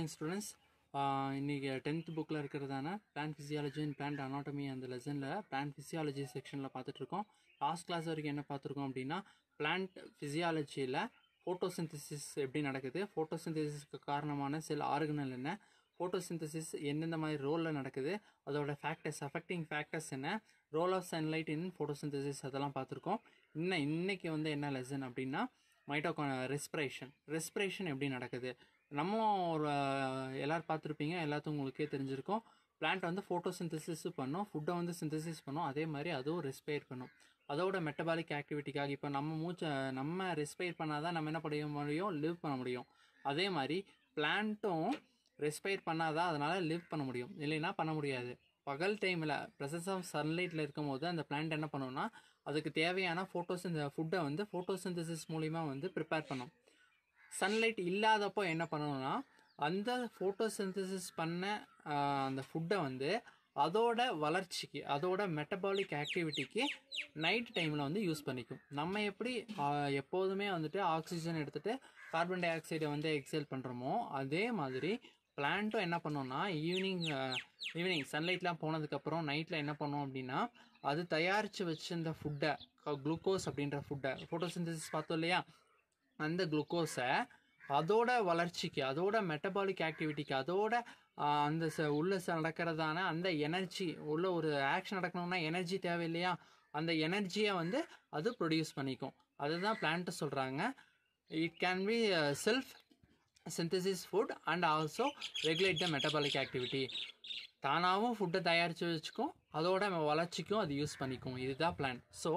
Morning students இன்றைக்கி tenth புக்கில் இருக்கிறதான plant physiology and plant anatomy அந்த லெசனில் பிளான் ஃபிசியாலஜி செக்ஷனில் பார்த்துட்ருக்கோம் லாஸ்ட் கிளாஸ் வரைக்கும் என்ன பார்த்துருக்கோம் அப்படின்னா பிளான்ட் ஃபிசியாலஜியில் ஃபோட்டோசிந்தசிஸ் எப்படி நடக்குது ஃபோட்டோசிந்தசிஸ்க்கு காரணமான சில ஆர்கனல் என்ன ஃபோட்டோசிந்தசிஸ் எந்தெந்த மாதிரி ரோலில் நடக்குது அதோட ஃபேக்டர்ஸ் அஃபெக்டிங் ஃபேக்டர்ஸ் என்ன role of sunlight in photosynthesis அதெல்லாம் பார்த்துருக்கோம் இன்னும் இன்றைக்கி வந்து என்ன லெசன் அப்படின்னா மைட்டோகான ரெஸ்பிரேஷன் ரெஸ்பிரேஷன் எப்படி நடக்குது நம்மளும் ஒரு எல்லோரும் பார்த்துருப்பீங்க எல்லாத்தையும் உங்களுக்கே தெரிஞ்சிருக்கும் பிளான்ட் வந்து ஃபோட்டோ சிந்தசிஸ் பண்ணும் ஃபுட்டை வந்து சிந்தசிஸ் பண்ணும் அதே மாதிரி அதுவும் ரெஸ்பயர் பண்ணும் அதோட மெட்டபாலிக் ஆக்டிவிட்டிக்காக இப்போ நம்ம மூச்சை நம்ம ரெஸ்பயர் பண்ணால் தான் நம்ம என்ன பண்ண முடியும் லிவ் பண்ண முடியும் அதே மாதிரி பிளான்ட்டும் ரெஸ்பயர் பண்ணால் தான் அதனால் லிவ் பண்ண முடியும் இல்லைன்னா பண்ண முடியாது பகல் டைமில் ப்ரெசன்ஸ் ஆஃப் சன்லைட்டில் இருக்கும் போது அந்த பிளான்ட் என்ன பண்ணும்னா அதுக்கு தேவையான ஃபோட்டோஸ் ஃபுட்டை வந்து ஃபோட்டோசிந்தசிஸ் மூலிமா வந்து ப்ரிப்பேர் பண்ணும் சன்லைட் இல்லாதப்போ என்ன பண்ணணும்னா அந்த ஃபோட்டோ சிந்தசிஸ் பண்ண அந்த ஃபுட்டை வந்து அதோட வளர்ச்சிக்கு அதோட மெட்டபாலிக் ஆக்டிவிட்டிக்கு நைட் டைமில் வந்து யூஸ் பண்ணிக்கும் நம்ம எப்படி எப்போதுமே வந்துட்டு ஆக்சிஜன் எடுத்துகிட்டு கார்பன் டை ஆக்சைடை வந்து எக்ஸைல் பண்ணுறோமோ அதே மாதிரி பிளான்ட்டும் என்ன பண்ணோம்னா ஈவினிங் ஈவினிங் சன்லைட்லாம் போனதுக்கப்புறம் நைட்டில் என்ன பண்ணோம் அப்படின்னா அது தயாரித்து வச்சுருந்த ஃபுட்டை குளுக்கோஸ் அப்படின்ற ஃபுட்டை ஃபோட்டோசிந்தசிஸ் பார்த்தோம் இல்லையா அந்த குளுக்கோஸை அதோட வளர்ச்சிக்கு அதோட மெட்டபாலிக் ஆக்டிவிட்டிக்கு அதோட அந்த ச உள்ள ச நடக்கிறதான அந்த எனர்ஜி உள்ள ஒரு ஆக்ஷன் நடக்கணும்னா எனர்ஜி தேவை இல்லையா அந்த எனர்ஜியை வந்து அது ப்ரொடியூஸ் பண்ணிக்கும் அதுதான் பிளான்ட்டு சொல்கிறாங்க it can be self synthesis food and also regulate the metabolic activity தானாகவும் ஃபுட்டை தயாரித்து வச்சுக்கும் அதோட வளர்ச்சிக்கும் அது யூஸ் பண்ணிக்கும் இதுதான் பிளான் ஸோ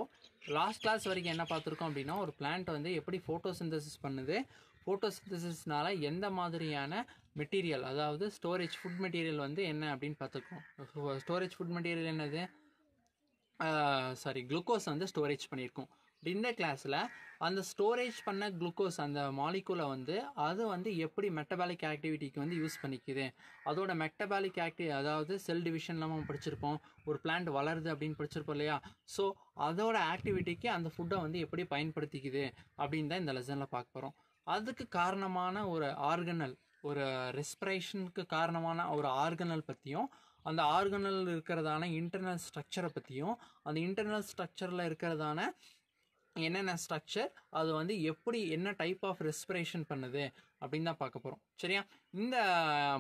லாஸ்ட் கிளாஸ் வரைக்கும் என்ன பார்த்துருக்கோம் அப்படின்னா ஒரு பிளான்ட் வந்து எப்படி ஃபோட்டோசிந்தசிஸ் பண்ணுது ஃபோட்டோசிந்தசிஸ்னால் எந்த மாதிரியான மெட்டீரியல் அதாவது ஸ்டோரேஜ் ஃபுட் மெட்டீரியல் வந்து என்ன அப்படின்னு பார்த்துருக்கோம் ஸ்டோரேஜ் ஃபுட் மெட்டீரியல் என்னது சாரி குளுக்கோஸ் வந்து ஸ்டோரேஜ் பண்ணியிருக்கோம் இந்த கிளாஸில் அந்த ஸ்டோரேஜ் பண்ண குளுக்கோஸ் அந்த மாலிகூலை வந்து அது வந்து எப்படி மெட்டபாலிக் ஆக்டிவிட்டிக்கு வந்து யூஸ் பண்ணிக்குது அதோட மெட்டபாலிக் ஆக்டி அதாவது செல் டிவிஷன்லாம் நம்ம படிச்சிருப்போம் ஒரு பிளான்ட் வளருது அப்படின்னு படிச்சிருப்போம் இல்லையா ஸோ அதோட ஆக்டிவிட்டிக்கு அந்த ஃபுட்டை வந்து எப்படி பயன்படுத்திக்குது அப்படின்னு தான் இந்த லெசனில் பார்க்க போகிறோம் அதுக்கு காரணமான ஒரு ஆர்கனல் ஒரு ரெஸ்பிரேஷனுக்கு காரணமான ஒரு ஆர்கனல் பற்றியும் அந்த ஆர்கனல் இருக்கிறதான இன்டர்னல் ஸ்ட்ரக்சரை பற்றியும் அந்த இன்டர்னல் ஸ்ட்ரக்சரில் இருக்கிறதான என்னென்ன ஸ்ட்ரக்சர் அது வந்து எப்படி என்ன டைப் ஆஃப் ரெஸ்பிரேஷன் பண்ணுது அப்படின்னு தான் பார்க்க போகிறோம் சரியா இந்த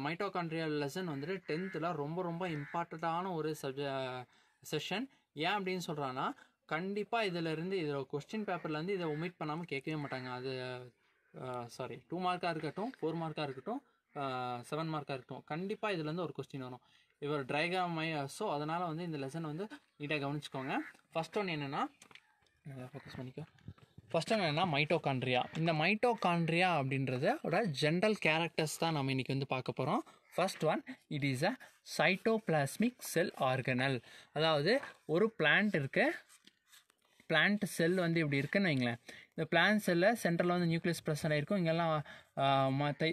மைட்டோகான்ட்ரியல் uh, லெசன் வந்துட்டு டென்த்தில் ரொம்ப ரொம்ப இம்பார்ட்டண்ட்டான ஒரு சப்ஜ செஷன் uh, ஏன் அப்படின்னு சொல்கிறான்னா கண்டிப்பாக இதிலேருந்து இதில் கொஸ்டின் பேப்பர்லேருந்து இதை ஒமிட் பண்ணாமல் கேட்கவே மாட்டாங்க அது சாரி டூ மார்க்காக இருக்கட்டும் ஃபோர் மார்க்காக இருக்கட்டும் செவன் uh, மார்க்காக இருக்கட்டும் கண்டிப்பாக இதுலேருந்து ஒரு கொஸ்டின் வரும் இவர் ட்ரைகிராம் ஸோ அதனால் வந்து இந்த லெசன் வந்து நீட்டாக கவனிச்சுக்கோங்க ஃபஸ்ட் ஒன்று என்னென்னா நல்லா ஃபோக்கஸ் பண்ணிக்கோ ஃபஸ்ட்டு என்னென்னா மைட்டோகான்ட்ரியா இந்த மைட்டோகான்ட்ரியா அப்படின்றதோட ஜென்ரல் கேரக்டர்ஸ் தான் நம்ம இன்றைக்கி வந்து பார்க்க போகிறோம் first one it is a cytoplasmic cell organelle அதாவது ஒரு பிளான்ட் இருக்குது பிளான்ட் செல் வந்து இப்படி இருக்குன்னு வைங்களேன் இந்த பிளான்ட் செல்லில் சென்ட்ரலில் வந்து நியூக்ளியஸ் ப்ரெசன்ட் ஆகிருக்கும் இங்கெல்லாம் மற்ற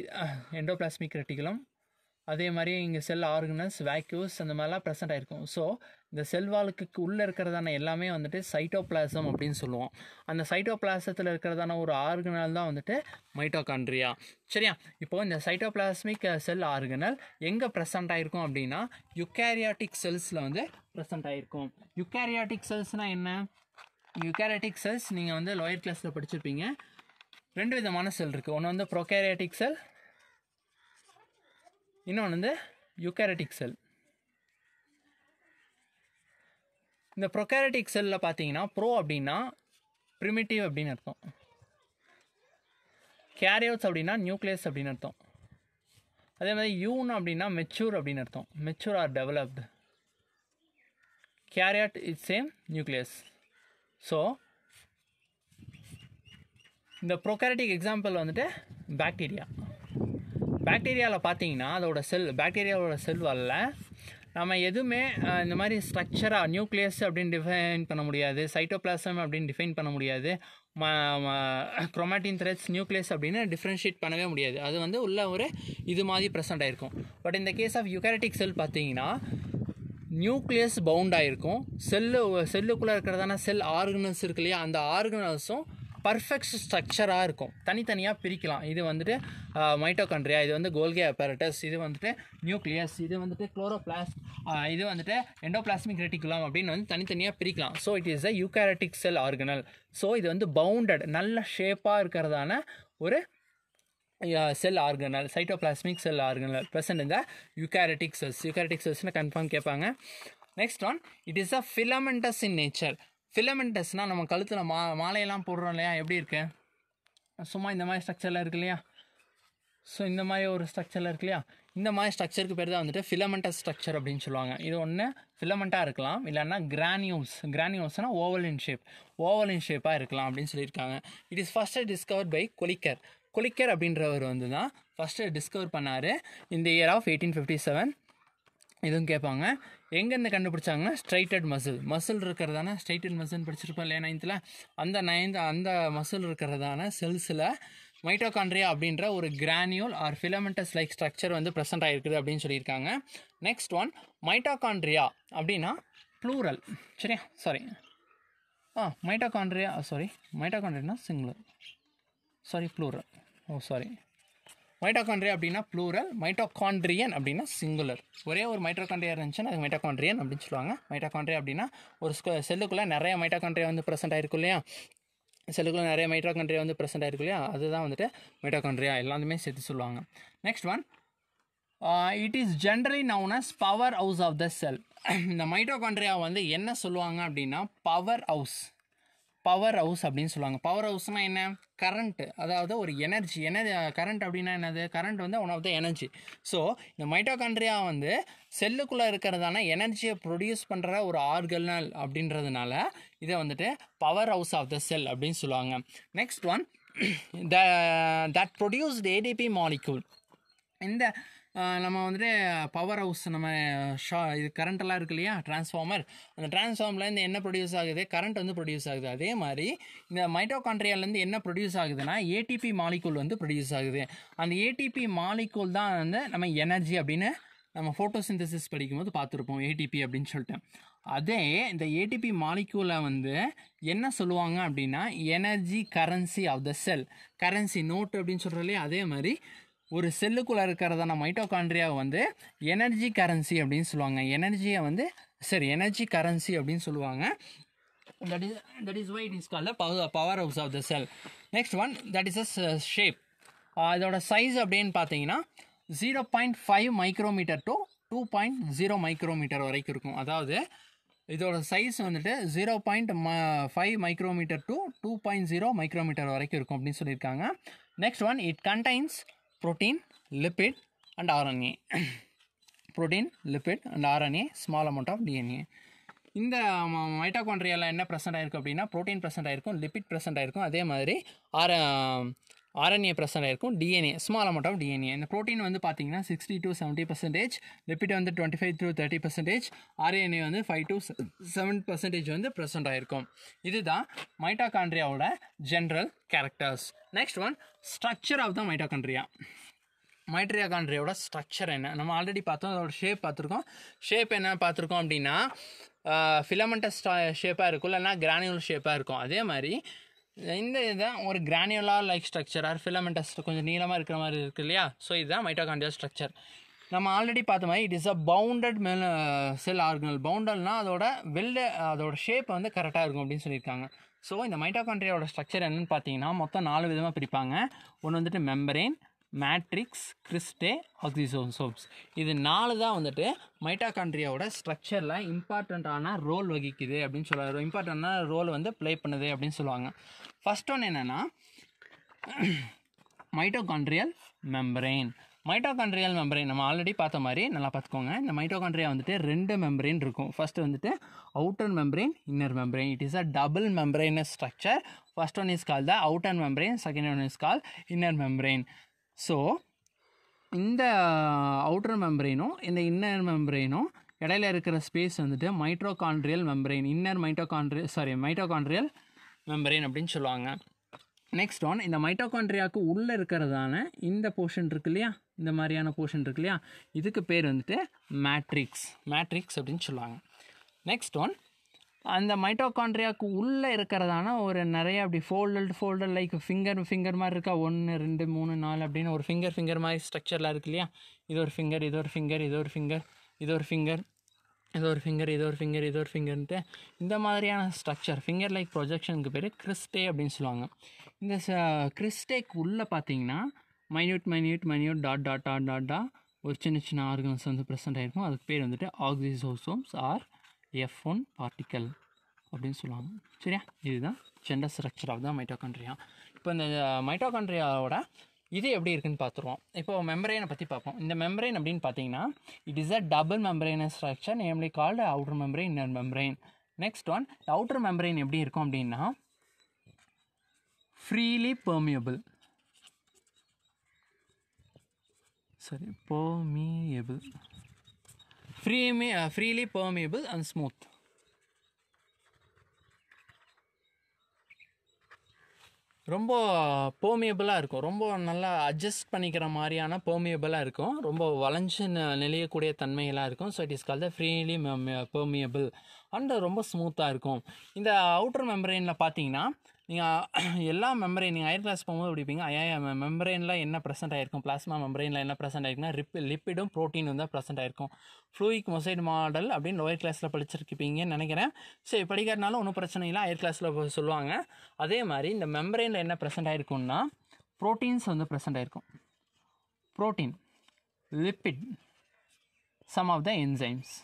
எண்டோபிளாஸ்மிக் ரெட்டிகளும் அதே மாதிரி இங்கே செல் ஆர்கனல்ஸ் வேக்யூஸ் அந்த மாதிரிலாம் ப்ரெசென்ட் ஆகிருக்கும் ஸோ இந்த செல்வாளுக்கு உள்ளே இருக்கிறதான எல்லாமே வந்துட்டு சைட்டோபிளாசம் அப்படின்னு சொல்லுவோம் அந்த சைட்டோபிளாசத்தில் இருக்கிறதான ஒரு ஆர்கனல் தான் வந்துட்டு மைட்டோகான்ட்ரியா சரியா இப்போது இந்த சைட்டோப்ளாஸ்மிக் செல் ஆர்கனல் எங்கே ப்ரெசென்ட் ஆகிருக்கும் அப்படின்னா யுக்கேரியாட்டிக் செல்ஸில் வந்து ப்ரெசென்ட் ஆகிருக்கும் யுக்கேரியாட்டிக் செல்ஸ்னால் என்ன யுக்கேரியாட்டிக் செல்ஸ் நீங்கள் வந்து லோயர் கிளாஸில் படிச்சிருப்பீங்க ரெண்டு விதமான செல் இருக்குது ஒன்று வந்து ப்ரோகேரியாட்டிக் செல் இன்னொன்று வந்து யுகாரட்டிக் செல் இந்த ப்ரொகாரட்டிக் செல்லில் பார்த்தீங்கன்னா ப்ரோ அப்படின்னா ப்ரிமிட்டிவ் அப்படின்னு அர்த்தம் கேரியோட்ஸ் அப்படின்னா நியூக்ளியஸ் அப்படின்னு அர்த்தம் அதே மாதிரி யூன் அப்படின்னா மெச்சூர் அப்படின்னு அர்த்தம் mature or developed karyote it same nucleus so இந்த ப்ரொக்காரட்டிக் எக்ஸாம்பிள் வந்துட்டு பாக்டீரியா பாக்டீரியாவில் பார்த்தீங்கன்னா அதோட செல் பாக்டீரியாவோட செல் வரல நம்ம எதுவுமே இந்த மாதிரி ஸ்ட்ரக்சராக நியூக்ளியஸ் அப்படின்னு டிஃபைன் பண்ண முடியாது சைட்டோப்ளாசம் அப்படின்னு டிஃபைன் பண்ண முடியாது குரோமேட்டின் த்ரெட்ஸ் நியூக்ளியஸ் அப்படின்னு டிஃப்ரென்ஷியேட் பண்ணவே முடியாது அது வந்து உள்ள ஒரு இது மாதிரி ப்ரெசென்ட் ஆகிருக்கும் பட் இந்த கேஸ் ஆஃப் யூகாரட்டிக் செல் பார்த்தீங்கன்னா நியூக்ளியஸ் பவுண்ட் ஆகிருக்கும் செல்லு செல்லுக்குள்ளே இருக்கிறதான செல் ஆர்கனல்ஸ் இருக்கு இல்லையா அந்த ஆர்கனல்ஸும் பர்ஃபெக்ட் ஸ்ட்ரக்சராக இருக்கும் தனித்தனியாக பிரிக்கலாம் இது வந்துட்டு மைட்டோகண்ட்ரியா இது வந்து கோல்கே அப்பேரட்டஸ் இது வந்துட்டு நியூக்ளியஸ் இது வந்துட்டு குளோரோபிளாஸ் இது வந்துட்டு எண்டோபிளாஸ்மிக் ரெட்டிகுலாம் அப்படின்னு வந்து தனித்தனியாக பிரிக்கலாம் so it is a eukaryotic cell organelle so இது வந்து பவுண்டட் நல்ல ஷேப்பாக இருக்கிறதான ஒரு cell organelle cytoplasmic cell organelle present இந்த யூகாரட்டிக் செல்ஸ் யூகாரட்டிக் செல்ஸ்னு கன்ஃபார்ம் கேட்பாங்க next one it is a filamentous in nature ஃபிலமெண்டஸ்னால் நம்ம கழுத்தில் மா மாலையெல்லாம் போடுறோம் இல்லையா எப்படி இருக்கு சும்மா இந்த மாதிரி ஸ்ட்ரக்சரில் இருக்கு இல்லையா ஸோ இந்த மாதிரி ஒரு ஸ்ட்ரக்சரில் இருக்கு இல்லையா இந்த மாதிரி ஸ்ட்ரக்சருக்கு பேர் தான் வந்துட்டு ஃபிலமெண்டஸ் ஸ்ட்ரக்சர் அப்படின்னு சொல்லுவாங்க இது ஒன்று ஃபிலமெண்ட்டாக இருக்கலாம் இல்லைன்னா கிரானியூல்ஸ் கிரானியூல்ஸ்னால் ஓவலின் ஷேப் ஓவலின் ஷேப்பாக இருக்கலாம் அப்படின்னு சொல்லியிருக்காங்க it is first discover by Kolliker Kolliker அப்படின்றவர் வந்து தான் ஃபஸ்ட்டு டிஸ்கவர் பண்ணார் இந்த year of eighteen fifty seven இதுவும் கேட்பாங்க எங்கேருந்து கண்டுபிடிச்சாங்கன்னா ஸ்ட்ரைட்டட் மசில் மசில் இருக்கிறதான ஸ்ட்ரைட்டட் மசில்னு படிச்சிருப்போம் இல்லையா நைன்த்தில் அந்த நைன்த் அந்த மசில் இருக்கிறதான செல்ஸில் மைட்டோகான்ட்ரியா அப்படின்ற ஒரு granule or filamentous like structure வந்து ப்ரெசென்ட் ஆகிருக்குது அப்படின்னு சொல்லியிருக்காங்க நெக்ஸ்ட் ஒன் மைட்டோகான்ட்ரியா அப்படின்னா ப்ளூரல் சரியா sorry ah mitochondria sorry mitochondria singular sorry plural oh sorry mitochondria அப்படின்னா ப்ளூரல் மைட்டோகாண்ட்ரியன் அப்படின்னா சிங்குலர் ஒரே ஒரு மைட்டோகாண்ட்ரியா இருந்துச்சுன்னா அது மைட்டோகாண்ட்ரியன் அப்படின்னு சொல்லுவாங்க மைட்டோகாண்ட்ரியா அப்படின்னா ஒரு செல்லுக்குள்ளே நிறைய மைட்டோகாண்ட்ரியா வந்து ப்ரெசென்ட் ஆயிருக்கும் இல்லையா செல்லுக்குள்ளே நிறைய மைட்டோகாண்ட்ரியா வந்து ப்ரெசென்ட் ஆயிருக்கு இல்லையா அதுதான் வந்துட்டு மைட்டோகாண்ட்ரியா எல்லாமே சேர்த்து சொல்லுவாங்க next one it is generally known as power house of the cell இந்த மைட்டோகாண்ட்ரியா வந்து என்ன சொல்லுவாங்க அப்படின்னா பவர் ஹவுஸ் பவர் ஹவுஸ் அப்படின்னு சொல்லுவாங்க பவர் ஹவுஸ்னால் என்ன கரண்ட்டு அதாவது ஒரு எனர்ஜி எனர்ஜி கரண்ட் அப்படின்னா என்னது கரண்ட் வந்து one of the energy so இந்த கண்ட்ரியாக வந்து செல்லுக்குள்ளே இருக்கிறதான எனர்ஜியை ப்ரொடியூஸ் பண்ணுற ஒரு ஆர்கல்னல் அப்படின்றதுனால இதை வந்துட்டு power house of the cell அப்படின்னு சொல்லுவாங்க next one the that produced ATP molecule இந்த நம்ம வந்துட்டு பவர் ஹவுஸ் நம்ம ஷா இது கரண்ட்டெல்லாம் இருக்கு இல்லையா டிரான்ஸ்ஃபார்மர் அந்த டிரான்ஸ்ஃபார்ம்லேருந்து என்ன ப்ரொடியூஸ் ஆகுது கரண்ட் வந்து ப்ரொடியூஸ் ஆகுது அதே மாதிரி இந்த மைட்டோகான்ட்ரியாலேருந்து என்ன ப்ரொடியூஸ் ஆகுதுன்னா ஏடிபி மாலிகூல் வந்து ப்ரொடியூஸ் ஆகுது அந்த ஏடிபி மாலிகூல் தான் வந்து நம்ம எனர்ஜி அப்படின்னு நம்ம ஃபோட்டோசிந்தசிஸ் படிக்கும்போது பார்த்துருப்போம் ஏடிபி அப்படின்னு சொல்லிட்டு அதே இந்த ஏடிபி மாலிகூலை வந்து என்ன சொல்லுவாங்க அப்படின்னா energy currency of the cell currency note அப்படின்னு சொல்கிறோம் அதே மாதிரி ஒரு செல்லுக்குள்ளே இருக்கிறதான மைட்டோகாண்ட்ரியாவை வந்து எனர்ஜி கரன்சி அப்படின்னு சொல்லுவாங்க எனர்ஜியை வந்து சரி எனர்ஜி கரன்சி அப்படின்னு சொல்லுவாங்க that is that is why it is call power power house of the cell next one that is a shape இதோட சைஸ் அப்படின்னு பார்த்தீங்கன்னா zero point five micrometre to two point zero micrometre வரைக்கும் இருக்கும் அதாவது இதோட size வந்துட்டு zero point um five micrometre to two point zero micrometre வரைக்கும் இருக்கும் அப்படின்னு சொல்லியிருக்காங்க next one it contains protein, lipid and RNA. protein, lipid and RNA, small amount of DNA. இந்த மைட்டோகாண்ட்ரியாவில் என்ன ப்ரெசென்ட் ஆகிருக்கு அப்படின்னா ப்ரோட்டீன் ப்ரெசென்ட் ஆயிருக்கும் லிப்பிட் ப்ரெசென்ட் ஆயிருக்கும் அதே மாதிரி ஆர் ஆர்என்ஏ பிரசன்ட் இருக்கும் DNA small amount of DNA இந்த ப்ரோட்டீன் வந்து பார்த்தீங்கன்னா sixty to seventy percentage lipid வந்து twenty five to thirty percentage RNA வந்து ஃபைவ் டு செவன் பர்சன்டேஜ் வந்து ப்ரெசென்ட் ஆகிருக்கும் இதுதான் மைட்டாகாண்ட்ரியாவோட general characters next one structure of the mitochondria மைட்ரியாகாண்ட்ரியோட ஸ்ட்ரக்சர் என்ன நம்ம ஆல்ரெடி பார்த்தோம் அதோட ஷேப் பார்த்துருக்கோம் ஷேப் என்ன பார்த்துருக்கோம் அப்படின்னா ஃபிலமெண்டஸ் ஷேப்பாக இருக்கும் இல்லைன்னா கிரானியூல் ஷேப்பாக இருக்கும் அதே மாதிரி இந்த இதுதான் ஒரு கிரானியூலாக லைக் ஸ்ட்ரக்சர் ஆர் ஃபிலமெண்டஸ் கொஞ்சம் நீளமாக இருக்கிற மாதிரி இருக்குது இல்லையா ஸோ இதுதான் மைட்டோகாண்டியா ஸ்ட்ரக்சர் நம்ம ஆல்ரெடி பார்த்த மாதிரி இட் இஸ் அ பவுண்டட் மெல் செல் ஆர்கனல் பவுண்டல்னா அதோட வெல்டு அதோட ஷேப் வந்து கரெக்டாக இருக்கும் அப்படின்னு சொல்லியிருக்காங்க ஸோ இந்த மைட்டோகாண்ட்ரியாவோட ஸ்ட்ரக்சர் என்னென்னு பார்த்தீங்கன்னா மொத்தம் நாலு விதமாக பிரிப்பாங்க ஒன்று வந்துட்டு மெம்பரேன் மேட்ரிக்ஸ் கிறிஸ்டே ஆக்சிசோசோம்ஸ் இது நாலு தான் வந்துட்டு மைட்டாகாண்ட்ரியாவோட ஸ்ட்ரக்சரில் இம்பார்ட்டண்ட்டான ரோல் வகிக்குது அப்படின்னு சொல்லுவார் இம்பார்ட்டண்ட்டான ரோல் வந்து ப்ளே பண்ணுது அப்படின்னு சொல்லுவாங்க ஃபஸ்ட் ஒன்று என்னென்னா மைட்டோகாண்ட்ரியல் மெம்பரெயின் மைட்டோகாண்ட்ரியல் மெம்பரைன் நம்ம ஆல்ரெடி பார்த்த மாதிரி நல்லா பார்த்துக்கோங்க இந்த மைட்டோகாண்ட்ரியா வந்துட்டு ரெண்டு மெம்பரெயின் இருக்கும் ஃபஸ்ட்டு வந்துட்டு outer membrane inner membrane it is a double membrane structure first one is call the outer membrane second one is call inner membrane so இந்த அவுட்டர் uh, மெம்பரெயினும் இந்த இன்னர் மெம்பரெயினும் இடையில இருக்கிற ஸ்பேஸ் வந்துட்டு mitochondrial membrane inner mitochondrial sorry mitochondrial membrane அப்படின்னு சொல்லுவாங்க next one இந்த மைட்டோகான்ட்ரியாவுக்கு உள்ளே இருக்கிறதான இந்த போர்ஷன் இருக்கு இல்லையா இந்த மாதிரியான போர்ஷன் இருக்கு இல்லையா இதுக்கு பேர் வந்துட்டு மேட்ரிக்ஸ் மேட்ரிக்ஸ் அப்படின்னு சொல்லுவாங்க நெக்ஸ்ட் ஒன் அந்த மைட்டோகான்ட்ரியாவுக்கு உள்ளே இருக்கிறதான ஒரு நிறைய அப்படி folded folded like finger finger மாதிரி இருக்கா ஒன்று ரெண்டு மூணு நாலு அப்படின்னு ஒரு ஃபிங்கர் ஃபிங்கர் மாதிரி ஸ்ட்ரக்சரில் இருக்கு இல்லையா இது ஒரு ஃபிங்கர் இது ஒரு ஃபிங்கர் இது ஒரு ஃபிங்கர் இது ஒரு ஃபிங்கர் இது ஒரு ஃபிங்கர் இது ஒரு ஃபிங்கர் இது ஒரு ஃபிங்கர்ன்ட்டு இந்த மாதிரியான ஸ்ட்ரக்சர் ஃபிங்கர் லைக் ப்ரொஜெக்ஷனுக்கு பேர் கிறிஸ்டே அப்படின்னு சொல்லுவாங்க இந்த கிறிஸ்டேக்கு உள்ளே பார்த்தீங்கன்னா minute minute minute dot dot dot dot ஒரு சின்ன சின்ன ஆர்கன்ஸ் வந்து ப்ரெசென்ட் ஆகிருக்கும் அதுக்கு பேர் வந்துட்டு oxysomes or F one particle அப்படின்னு சொல்லுவாங்க சரியா இதுதான் ஜெண்டர் ஸ்ட்ரக்சர் ஆஃப் தான் மைட்டோகான்ட்ரியா இப்போ இந்த மைட்டோகான்ட்ரியாவோட இது எப்படி இருக்குன்னு பார்த்துருவோம் இப்போ மெம்பரேனை பற்றி பார்ப்போம் இந்த மெம்பரைன் அப்படின்னு பார்த்தீங்கன்னா it is a double membrane structure namely called outer membrane inner membrane next one outer membrane எப்படி இருக்கும் அப்படின்னா ஃப்ரீலி பர்மியபிள் சரி பர்மியபிள் ஃப்ரீமி ஃப்ரீலி பர்மியபிள் அண்ட் ஸ்மூத் ரொம்ப பெர்மியபிளாக இருக்கும் ரொம்ப நல்லா அட்ஜஸ்ட் பண்ணிக்கிற மாதிரியான பெர்மியபிளாக இருக்கும் ரொம்ப வளைஞ்சு நெளியக்கூடிய தன்மையெல்லாம் இருக்கும் so it is call the freely permeable and ரொம்ப ஸ்மூத்தாக இருக்கும் இந்த அவுட்டர் மெம்பரைனில் பார்த்தீங்கன்னா நீங்கள் எல்லா மெம்பரைன் நீங்கள் அயர் கிளாஸ் போகும்போது பிடிப்பீங்க ஐயா மெம்பரைனில் என்ன ப்ரெசென்ட் ஆகிருக்கும் பிளாஸ்மா மெம்பரைனில் என்ன ப்ரெசென்ட் ஆகிருக்குன்னா ரிப் லிப்பிடும் ப்ரோட்டீன் வந்து ப்ரெசென்ட் ஆயிருக்கும் ஃப்ளூயிக் மொசைட் மாடல் அப்படின்னு லோயர் கிளாஸில் படிச்சிருக்கீங்கன்னு நினைக்கிறேன் ஸோ படிக்காதனால ஒன்றும் பிரச்சனை இல்லை அயர் கிளாஸில் சொல்லுவாங்க அதே மாதிரி இந்த மெம்பரைனில் என்ன ப்ரெசென்ட் ஆகிருக்கும்னா ப்ரோட்டீன்ஸ் வந்து ப்ரெசென்ட் ஆகிருக்கும் protein lipid some of the enzymes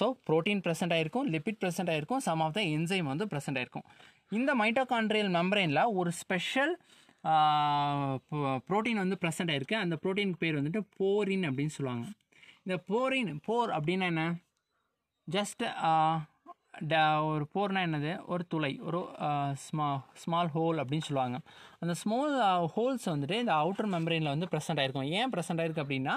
so protein present ஆகிருக்கும் லிப்பிட் ப்ரெசென்ட் ஆகிருக்கும் சம் ஆஃப் த என்சைம் வந்து ப்ரெசென்ட் ஆகிருக்கும் இந்த மைட்டோகான்ட்ரியல் மெம்பரைனில் ஒரு ஸ்பெஷல் ப்ரோட்டீன் வந்து ப்ரெசென்ட் ஆகிருக்கு அந்த ப்ரோட்டீனுக்கு பேர் வந்துட்டு போரின் அப்படின்னு சொல்லுவாங்க இந்த போரின் போர் அப்படின்னா என்ன ஜஸ்ட் ட ஒரு போர்னால் என்னது ஒரு துளை ஒரு ஸ்மா ஸ்மால் ஹோல் அப்படின்னு சொல்லுவாங்க அந்த ஸ்மால் ஹோல்ஸ் வந்துட்டு இந்த அவுட்டர் மெம்பரைனில் வந்து ப்ரெசென்ட் ஆகிருக்கும் ஏன் ப்ரெசென்ட் ஆகிருக்கு அப்படின்னா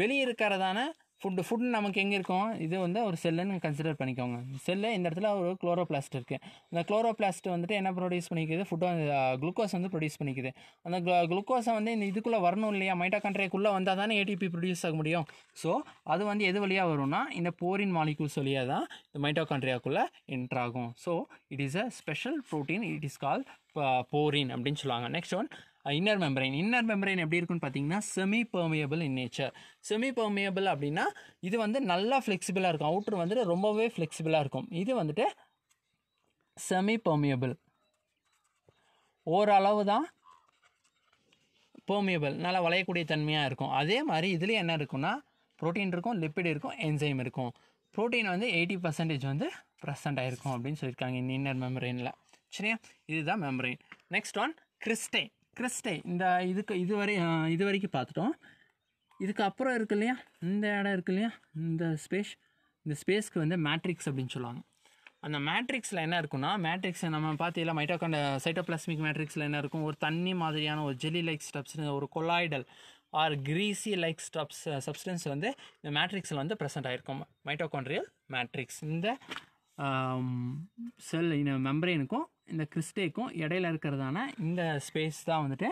வெளியே இருக்கிறதான ஃபுட்டு ஃபுட் நமக்கு எங்கே இருக்கும் இது வந்து ஒரு செல்லுன்னு கன்சிடர் பண்ணிக்கோங்க செல்லு இந்த இடத்துல ஒரு குளோரோபிளாஸ்ட் இருக்குது அந்த குளோரோபிளாஸ்ட் வந்துட்டு என்ன ப்ரொடியூஸ் பண்ணிக்கிது ஃபுட்டை குளுக்கோஸ் வந்து ப்ரொடியூஸ் பண்ணிக்குது அந்த குளுக்கோஸை வந்து இந்த இதுக்குள்ளே வரணும் இல்லையா கண்ட்ரேக்குள்ளே வந்தால் தானே ஏடிபி ப்ரொடியூஸ் ஆக முடியும் ஸோ அது வந்து எது வழியாக வரும்னா இந்த போரின் மாலிகூல்ஸ் வழியாக தான் இந்த மைட்டோகான்ட்ரியாக்குள்ளே என்ட்ராகும் so it is a special protein it is call porin அப்படின்னு சொல்லுவாங்க next one inner membrane inner membrane எப்படி இருக்குன்னு பார்த்தீங்கன்னா semi permeable in nature semi permeable அப்படின்னா இது வந்து நல்லா ஃப்ளெக்சிபிளாக இருக்கும் அவுட்ரு வந்துட்டு ரொம்பவே ஃப்ளெக்சிபிளாக இருக்கும் இது வந்துட்டு செமி பெர்மியபிள் ஓரளவு தான் பெர்மியபிள் நல்லா வளையக்கூடிய தன்மையாக இருக்கும் அதே மாதிரி இதுலேயும் என்ன இருக்குன்னா ப்ரோட்டீன் இருக்கும் லிப்பிட் இருக்கும் என்சைம் இருக்கும் ப்ரோட்டீன் வந்து எயிட்டி பர்சன்டேஜ் வந்து ப்ரெசென்ட் ஆகிருக்கும் அப்படின்னு சொல்லியிருக்காங்க இந்த இன்னர் மெம்பரைனில் சரியா இதுதான் மெம்பரைன் நெக்ஸ்ட் ஒன் கிறிஸ்டைன் கிறிஸ்டே இந்த இதுக்கு இதுவரை இது வரைக்கும் பார்த்துட்டோம் அப்புறம் இருக்கு இல்லையா இந்த இடம் இருக்கு இல்லையா இந்த ஸ்பேஸ் இந்த ஸ்பேஸ்க்கு வந்து மேட்ரிக்ஸ் அப்படின்னு சொல்லுவாங்க அந்த மேட்ரிக்ஸில் என்ன இருக்குன்னா மேட்ரிக்ஸ் நம்ம பார்த்தீங்களா மைட்டோகாண்ட சைட்டோபிளாஸ்மிக் மேட்ரிக்ஸில் என்ன இருக்கும் ஒரு தண்ணி மாதிரியான ஒரு ஜெல்லி லைக் ஸ்டப்ஸ் ஒரு colloidal or greasy like stuffs substance வந்து இந்த மேட்ரிக்ஸில் வந்து ப்ரெசென்ட் ஆகிருக்கும் மைட்டோகாண்ட்ரியல் மேட்ரிக்ஸ் இந்த செல் மெம்பரெயினுக்கும் இந்த கிறிஸ்டேக்கும் இடையில இருக்கிறதான இந்த ஸ்பேஸ் தான் வந்துட்டு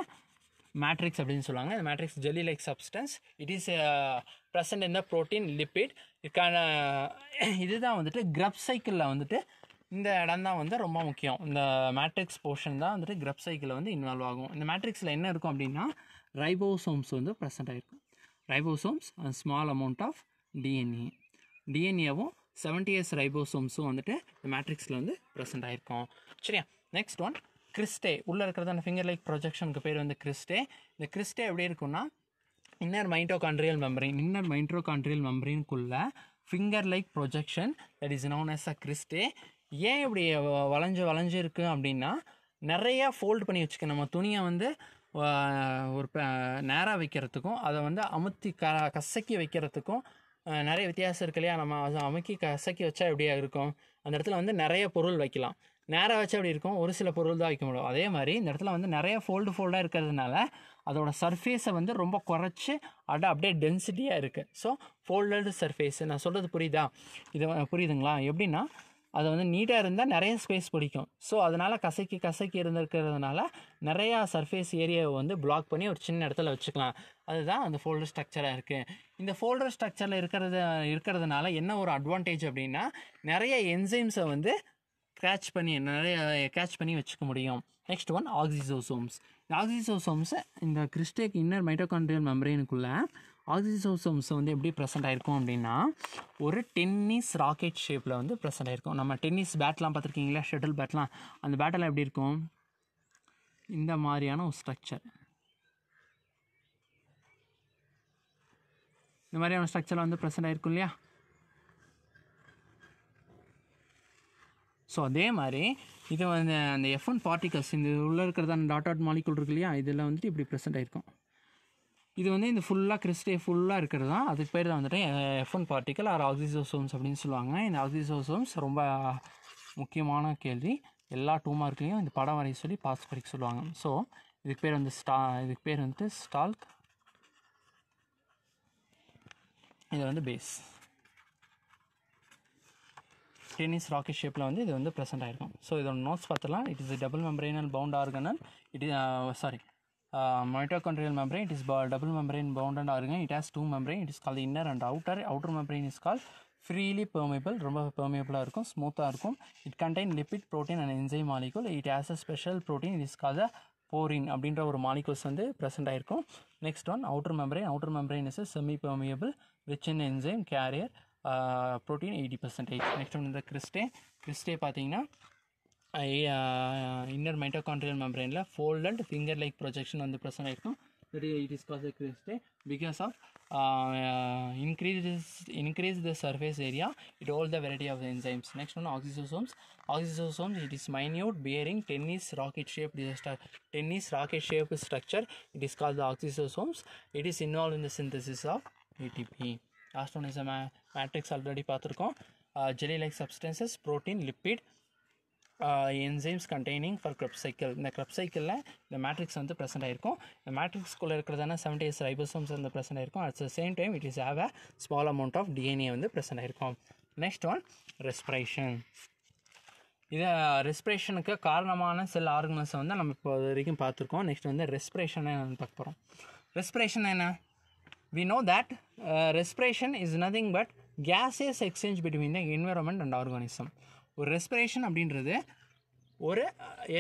மேட்ரிக்ஸ் அப்படின்னு சொல்லுவாங்க இந்த matrix jelly like substance it is present இந்த ப்ரோட்டீன் லிப்பிட் இதுக்கான இதுதான் வந்துட்டு கிரப் சைக்கிளில் வந்துட்டு இந்த இடம் தான் வந்து ரொம்ப முக்கியம் இந்த மேட்ரிக்ஸ் போர்ஷன் தான் வந்துட்டு கிரப் சைக்கிளில் வந்து இன்வால்வ் ஆகும் இந்த மேட்ரிக்ஸில் என்ன இருக்கும் அப்படின்னா ரைபோசோம்ஸ் வந்து ப்ரெசென்ட் ஆகிருக்கும் ribosomes small amount of DNA டிஎன்ஏவும் செவன்டி எஸ் ரைபோசோம்ஸும் வந்துட்டு இந்த மேட்ரிக்ஸில் வந்து ப்ரெசென்ட் ஆகிருக்கும் சரியா நெக்ஸ்ட் ஒன் கிறிஸ்டே உள்ளே இருக்கிறது அந்த ஃபிங்கர் லைக் ப்ரொஜெக்ஷனுக்கு பேர் வந்து கிறிஸ்டே இந்த கிறிஸ்டே எப்படி இருக்கும்னா இன்னர் மைண்ட்ரோ மைண்டோகான்ட்ரியல் மெம்பரின் இன்னர் மைண்ட்ரோ மைண்டோகான்ட்ரியல் மெம்பரின்குள்ள finger like projection that is known as a cristae ஏன் இப்படி வளைஞ்சு வளைஞ்சிருக்கு அப்படின்னா நிறையா ஃபோல்டு பண்ணி வச்சுக்க நம்ம துணியை வந்து ஒரு நேராக வைக்கிறதுக்கும் அதை வந்து அமுத்தி க கசக்கி வைக்கிறதுக்கும் நிறைய வித்தியாசம் இருக்கு இல்லையா நம்ம அமைக்கி கசக்கி வச்சா எப்படியா இருக்கும் அந்த இடத்துல வந்து நிறைய பொருள் வைக்கலாம் நேராக வச்சா அப்படி இருக்கும் ஒரு சில பொருள் தான் வைக்க முடியும் அதே மாதிரி இந்த இடத்துல வந்து நிறைய ஃபோல்டு ஃபோல்டாக இருக்கிறதுனால அதோட சர்ஃபேஸை வந்து ரொம்ப குறைச்சி அட அப்படியே டென்சிட்டியாக இருக்குது ஸோ ஃபோல்டு சர்ஃபேஸ் நான் சொல்கிறது புரியுதா இது புரியுதுங்களா எப்படின்னா அது வந்து நீட்டாக இருந்தால் நிறைய ஸ்பேஸ் பிடிக்கும் ஸோ அதனால் கசக்கி கசக்கி இருந்திருக்கிறதுனால நிறையா சர்ஃபேஸ் ஏரியாவை வந்து பிளாக் பண்ணி ஒரு சின்ன இடத்துல வச்சுக்கலாம் அதுதான் அந்த ஃபோல்டர் ஸ்ட்ரக்சராக இருக்குது இந்த ஃபோல்டர் ஸ்ட்ரக்சரில் இருக்கிறது இருக்கிறதுனால என்ன ஒரு அட்வான்டேஜ் அப்படின்னா நிறைய என்சைம்ஸை வந்து கேட்ச் பண்ணி நிறைய கேட்ச் பண்ணி வச்சுக்க முடியும் நெக்ஸ்ட் ஒன் ஆக்சிசோசோம்ஸ் ஆக்சிசோசோம்ஸை இந்த கிறிஸ்டேக் இன்னர் மைட்டோகான்ட்ரியல் மெம்பரேனுக்குள்ளே ஆக்சிசோசோம்ஸ் வந்து எப்படி ப்ரெசென்ட் ஆகிருக்கும் அப்படின்னா ஒரு டென்னிஸ் ராக்கெட் ஷேப்பில் வந்து ப்ரெசென்ட் ஆகிருக்கும் நம்ம டென்னிஸ் பேட்லாம் பார்த்துருக்கீங்களா ஷட்டில் பேட்லாம் அந்த பேட்டெல்லாம் எப்படி இருக்கும் இந்த மாதிரியான ஒரு ஸ்ட்ரக்சர் இந்த மாதிரியான ஸ்ட்ரக்சரில் வந்து ப்ரெசென்ட் ஆகிருக்கும் இல்லையா ஸோ அதே மாதிரி இது வந்து அந்த எஃப் ஒன் பார்ட்டிகல்ஸ் இந்த உள்ளே இருக்கிறதான டாட் டாட் மாலிகுல் இருக்கு இல்லையா இதில் வந்துட்டு இப்படி ப்ரெசென்ட் ஆகிருக்கும் இது வந்து இந்த ஃபுல்லாக கிறிஸ்டே ஃபுல்லாக இருக்கிறது தான் அதுக்கு பேர் தான் வந்துட்டு F one particle or oxysomes அப்படின்னு சொல்லுவாங்க இந்த ஆக்சிசோசோம்ஸ் ரொம்ப முக்கியமான கேள்வி எல்லா டூ மார்க்லேயும் இந்த படம் வரைய சொல்லி பாஸ் படிக்க சொல்லுவாங்க ஸோ இதுக்கு பேர் வந்து ஸ்டா இதுக்கு பேர் வந்துட்டு ஸ்டால்க் இது வந்து பேஸ் டென்னிஸ் ராக்கெட் ஷேப்பில் வந்து இது வந்து ப்ரெசென்ட் ஆகிருக்கும் ஸோ இதோட நோட்ஸ் பார்த்தலாம் it is double membranal bound organelle it sorry mitochondrial membrane it is double double bound and organ it has two membrane it is called the inner outer outer outer membrane is called freely permeable ரொம்ப பெர்மியபிளாக இருக்கும் ஸ்மூத்தாக இருக்கும் it contain lipid protein and enzyme molecule it has a special protein it is the porin அப்படின்ற ஒரு molecules வந்து present ஆகிருக்கும் next one outer membrane outer membrane is semi permeable rich in enzyme carrier protein eighty percentage next one இந்த cristae cristae பார்த்தீங்கன்னா inner mitochondrial ಮೆಮ್ಬ್ರೇನಿல் folded finger like projection ಒಂದು present இருக்கும் that it is caused crispy because of uh, increases increase the surface area it all the variety of the enzymes next one oxysosomes oxysosomes it is minute bearing tennis rocket shaped tennis rocket shaped structure it is called the oxysosomes it is involved in the synthesis of ATP last one is a ma matrix already பார்த்துருக்கோம் jelly like substances protein lipid enzymes containing for Krebs cycle இந்த Krebs சைக்கிளில் இந்த matrix வந்து present ஆகிருக்கும் இந்த மேட்ரிக்ஸ்குள்ளே இருக்கிறதான seventy S ribosomes வந்து ப்ரெசென்ட் ஆகிருக்கும் at the same time it is have a small amount of DNA வந்து ப்ரெசென்ட் ஆகிருக்கும் நெக்ஸ்ட் ஒன் ரெஸ்பிரேஷன் இதை ரெஸ்பிரேஷனுக்கு காரணமான சில ஆர்கனல்ஸை வந்து நம்ம இப்போ வரைக்கும் பார்த்துருக்கோம் நெக்ஸ்ட் வந்து ரெஸ்பிரேஷன் பார்க்க போகிறோம் ரெஸ்பிரேஷன் என்ன we know that respiration is nothing but gases exchange between the environment and organism ஒரு ரெஸ்பிரேஷன் அப்படின்றது ஒரு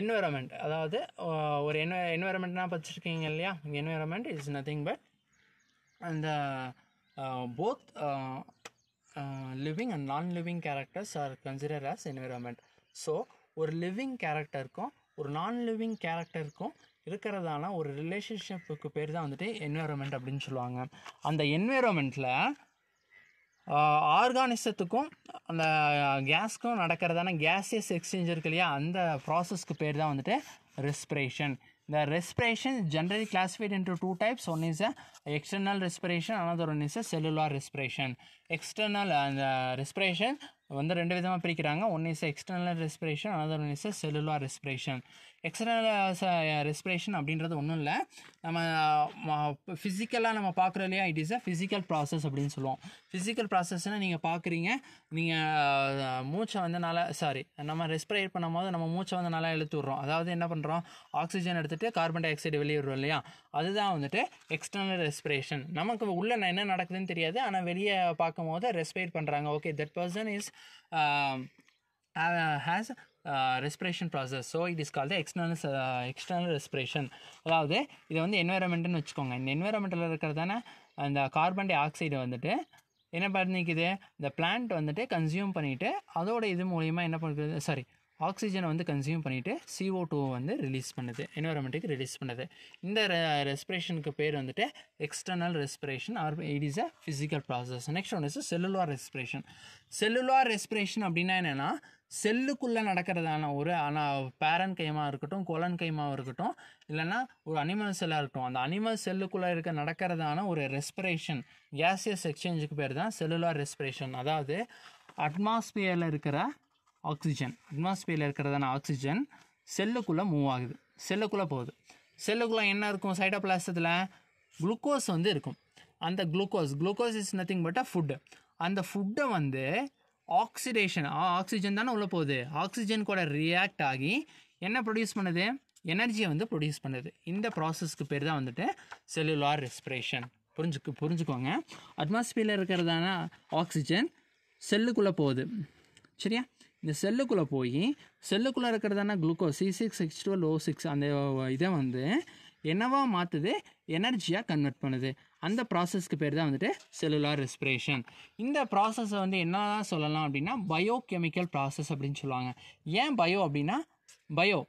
என்வரமெண்ட் அதாவது ஒரு என்வ என்விரான்மெண்ட்லாம் படிச்சிருக்கீங்க இல்லையா என்வரமெண்ட் இஸ் நத்திங் பட் அந்த both living and non living characters are consider as environment so ஒரு லிவிங் கேரக்டருக்கும் ஒரு நான் லிவிங் கேரக்டருக்கும் இருக்கிறதான ஒரு ரிலேஷன்ஷிப்புக்கு பேர் தான் வந்துட்டு என்வரமெண்ட் அப்படின்னு சொல்லுவாங்க அந்த என்வரமெண்ட்டில் ஆர்கானிசத்துக்கும் அந்த கேஸ்க்கும் நடக்கிறதான கேஸியஸ் எக்ஸ்சேஞ்ச் இருக்கு இல்லையா அந்த ப்ராசஸ்க்கு பேர் தான் வந்துட்டு ரெஸ்பிரேஷன் இந்த respiration generally classified into two types one is a external respiration ஆனால் one is a cellular respiration external அந்த ரெஸ்பிரேஷன் வந்து ரெண்டு விதமாக பிரிக்கிறாங்க one is external respiration another one is cellular respiration external respiration அப்படின்றது ஒன்றும் இல்லை நம்ம ஃபிசிக்கலாக நம்ம பார்க்குறோம் இல்லையா it is a physical process அப்படின்னு சொல்லுவோம் ஃபிசிக்கல் ப்ராசஸ்னால் நீங்கள் பார்க்குறீங்க நீங்கள் மூச்சை வந்து நல்லா சாரி நம்ம ரெஸ்பிரேட் பண்ணும் போது நம்ம மூச்சை வந்து நல்லா விட்றோம் அதாவது என்ன பண்ணுறோம் ஆக்சிஜன் எடுத்துகிட்டு கார்பன் டை ஆக்சைடு வெளியிடுறோம் இல்லையா அதுதான் வந்துட்டு எக்ஸ்டர்னல் ரெஸ்பிரேஷன் நமக்கு உள்ளே என்ன நடக்குதுன்னு தெரியாது ஆனால் வெளியே பார்க்கும்போது ரெஸ்பிரேட் பண்ணுறாங்க okay that person is has respiration process so it is call the external external respiration அதாவது இது வந்து என்வைரன்மெண்ட்டுன்னு வச்சுக்கோங்க இந்த என்வைரன்மெண்ட்டில் இருக்கிறதான அந்த கார்பன் டை ஆக்சைடு வந்துட்டு என்ன பண்ணிக்குது இந்த பிளான்ட் வந்துட்டு கன்சியூம் பண்ணிவிட்டு அதோட இது மூலிமா என்ன பண்ணுறது சாரி ஆக்சிஜனை வந்து கன்சியூம் பண்ணிவிட்டு சிஓ டூவை வந்து ரிலீஸ் பண்ணுது என்வரன்மெண்ட்டுக்கு ரிலீஸ் பண்ணுது இந்த ரெஸ்பிரேஷனுக்கு பேர் வந்துட்டு external respiration or it is a physical process next one is cellular respiration cellular respiration அப்படின்னா என்னென்னா செல்லுக்குள்ளே நடக்கிறதான ஒரு ஆனால் பேரன் கைமாக இருக்கட்டும் கொலன் கைமாக இருக்கட்டும் இல்லைன்னா ஒரு அனிமல் செல்லாக இருக்கட்டும் அந்த அனிமல் செல்லுக்குள்ளே இருக்க நடக்கிறதான ஒரு ரெஸ்பிரேஷன் கேசியஸ் எக்ஸ்சேஞ்சுக்கு பேர் தான் செல்லுலார் ரெஸ்பிரேஷன் அதாவது அட்மாஸ்பியரில் இருக்கிற ஆக்சிஜன் அட்மாஸ்பியரில் இருக்கிறதான ஆக்சிஜன் செல்லுக்குள்ளே மூவ் ஆகுது செல்லுக்குள்ளே போகுது செல்லுக்குள்ளே என்ன இருக்கும் சைட்டோப்ளாஸ்டத்தில் குளுக்கோஸ் வந்து இருக்கும் அந்த glucose glucose is nothing but a food அந்த ஃபுட்டை வந்து ஆக்சிடேஷன் ஆக்சிஜன் தானே உள்ளே போகுது ஆக்சிஜன் கூட ரியாக்ட் ஆகி என்ன ப்ரொடியூஸ் பண்ணுது எனர்ஜியை வந்து ப்ரொடியூஸ் பண்ணுது இந்த ப்ராசஸ்க்கு பேர் தான் வந்துட்டு செல்லுலார் ரெஸ்பிரேஷன் புரிஞ்சுக்கு புரிஞ்சுக்கோங்க அட்மாஸ்பியரில் இருக்கிறதான ஆக்சிஜன் செல்லுக்குள்ளே போகுது சரியா இந்த செல்லுக்குள்ளே போய் செல்லுக்குள்ளே இருக்கிறதான glucose C six X twelve O six அந்த இதை வந்து என்னவா மாற்றுது எனர்ஜியாக கன்வெர்ட் பண்ணுது அந்த ப்ராசஸ்க்கு பேர் தான் வந்துட்டு செல்லுலார் ரெஸ்பிரேஷன் இந்த ப்ராசஸை வந்து என்னதான் சொல்லலாம் அப்படின்னா பயோ கெமிக்கல் ப்ராசஸ் அப்படின்னு சொல்லுவாங்க ஏன் பயோ அப்படின்னா பயோ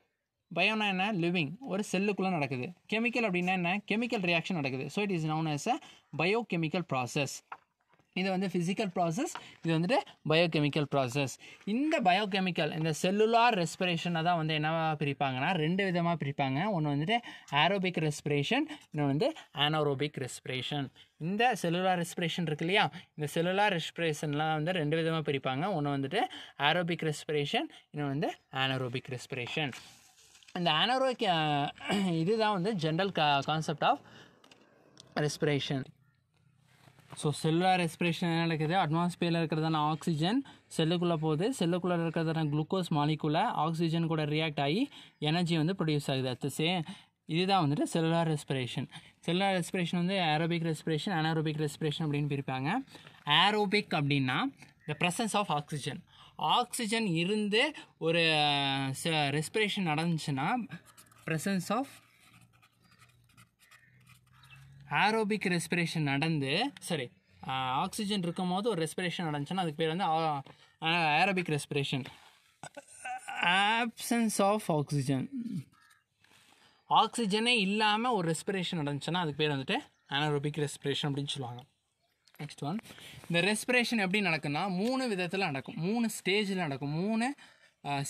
பயோனா என்ன லிவிங் ஒரு செல்லுக்குள்ளே நடக்குது கெமிக்கல் அப்படின்னா என்ன கெமிக்கல் ரியாக்ஷன் நடக்குது so it is known as a bio chemical process இது வந்து ஃபிசிக்கல் ப்ராசஸ் இது வந்துட்டு பயோகெமிக்கல் ப்ராசஸ் இந்த பயோகெமிக்கல் இந்த செல்லுலார் ரெஸ்பிரேஷனை தான் வந்து என்னவாக பிரிப்பாங்கன்னா ரெண்டு விதமாக பிரிப்பாங்க ஒன்று வந்துட்டு ஆரோபிக் ரெஸ்பிரேஷன் இன்னொன்று வந்து ஆனோரோபிக் ரெஸ்பிரேஷன் இந்த செல்லுலார் ரெஸ்பிரேஷன் இருக்கு இல்லையா இந்த செல்லுலார் ரெஸ்பிரேஷன்லாம் வந்து ரெண்டு விதமாக பிரிப்பாங்க ஒன்று வந்துட்டு ஆரோபிக் ரெஸ்பிரேஷன் இன்னொன்று வந்து ஆனரோபிக் ரெஸ்பிரேஷன் இந்த ஆனரோபிக் இதுதான் வந்து ஜென்ரல் கா concept of respiration so cellular respiration என்ன நடக்குது அட்மாஸ்பியரில் இருக்கிறதான ஆக்சிஜன் செல்லுக்குள்ளே போகுது செல்லுக்குள்ளே இருக்கிறதான குளுக்கோஸ் மாலிக்குள்ளே ஆக்சிஜன் கூட ரியாக்ட் ஆகி எனர்ஜி வந்து ப்ரொடியூஸ் ஆகுது அட் சே இதுதான் வந்துட்டு செல்லுலார் ரெஸ்பிரேஷன் செல்லுலார் ரெஸ்பிரேஷன் வந்து ஏரோபிக் ரெஸ்பிரேஷன் அனாரோபிக் ரெஸ்பிரேஷன் அப்படின்னு பிரிப்பாங்க ஏரோபிக் அப்படின்னா the presence of oxygen oxygen இருந்து ஒரு ரெஸ்பிரேஷன் நடந்துச்சுன்னா ப்ரெசன்ஸ் ஆஃப் ஆரோபிக் ரெஸ்பிரேஷன் நடந்து சாரி ஆக்சிஜன் இருக்கும் போது ஒரு ரெஸ்பிரேஷன் நடந்துச்சுன்னா அதுக்கு பேர் வந்து aerobic respiration absence of oxygen ஆக்சிஜனே இல்லாமல் ஒரு ரெஸ்பிரேஷன் நடந்துச்சுன்னா அதுக்கு பேர் வந்துட்டு ஆனரோபிக் ரெஸ்பிரேஷன் அப்படின்னு சொல்லுவாங்க நெக்ஸ்ட் ஒன் இந்த ரெஸ்பிரேஷன் எப்படி நடக்குன்னா மூணு விதத்தில் நடக்கும் மூணு ஸ்டேஜில் நடக்கும் மூணு